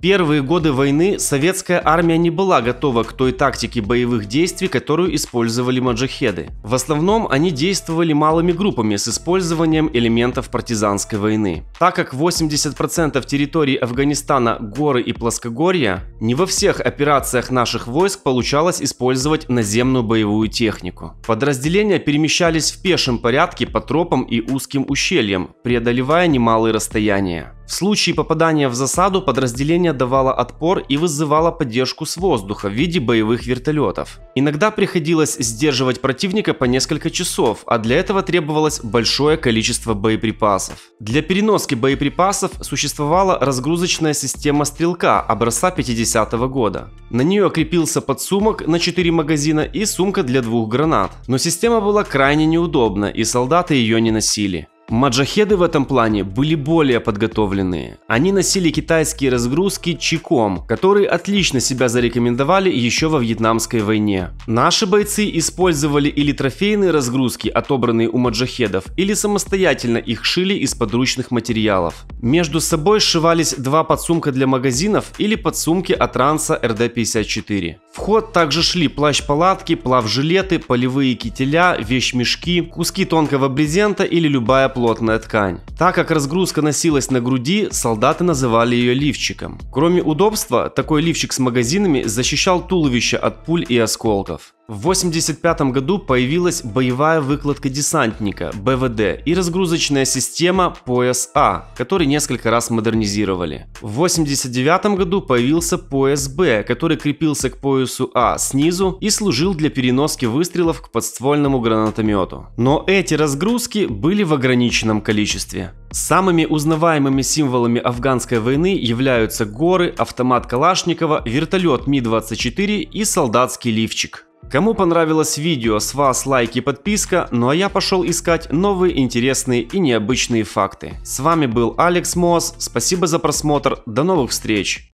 первые годы войны советская армия не была готова к той тактике боевых действий, которую использовали маджахеды. В основном они действовали малыми группами с использованием элементов партизанской войны. Так как 80% территории Афганистана горы и плоскогорья, не во всех операциях наших войск получалось использовать наземную боевую технику. Подразделения перемещались в пешем порядке по тропам и узким ущельям, преодолевая немалые расстояния. В случае попадания в засаду подразделение давало отпор и вызывало поддержку с воздуха в виде боевых вертолетов. Иногда приходилось сдерживать противника по несколько часов, а для этого требовалось большое количество боеприпасов. Для переноски боеприпасов существовала разгрузочная система стрелка образца 50 -го года. На нее крепился подсумок на 4 магазина и сумка для двух гранат. Но система была крайне неудобна и солдаты ее не носили. Маджахеды в этом плане были более подготовленные. Они носили китайские разгрузки Чиком, которые отлично себя зарекомендовали еще во Вьетнамской войне. Наши бойцы использовали или трофейные разгрузки, отобранные у маджахедов, или самостоятельно их шили из подручных материалов. Между собой сшивались два подсумка для магазинов или подсумки от ранца РД-54. В ход также шли плащ-палатки, плавжилеты, полевые кителя, вещмешки, куски тонкого брезента или любая плотная ткань. Так как разгрузка носилась на груди, солдаты называли ее лифчиком. Кроме удобства, такой лифчик с магазинами защищал туловище от пуль и осколков. В 1985 году появилась боевая выкладка десантника БВД и разгрузочная система пояс А, который несколько раз модернизировали. В 1989 году появился пояс Б, который крепился к поясу А снизу и служил для переноски выстрелов к подствольному гранатомету. Но эти разгрузки были в ограниченном количестве. Самыми узнаваемыми символами афганской войны являются горы, автомат Калашникова, вертолет Ми-24 и солдатский лифчик. Кому понравилось видео, с вас лайк и подписка, ну а я пошел искать новые интересные и необычные факты. С вами был Алекс Моас, спасибо за просмотр, до новых встреч!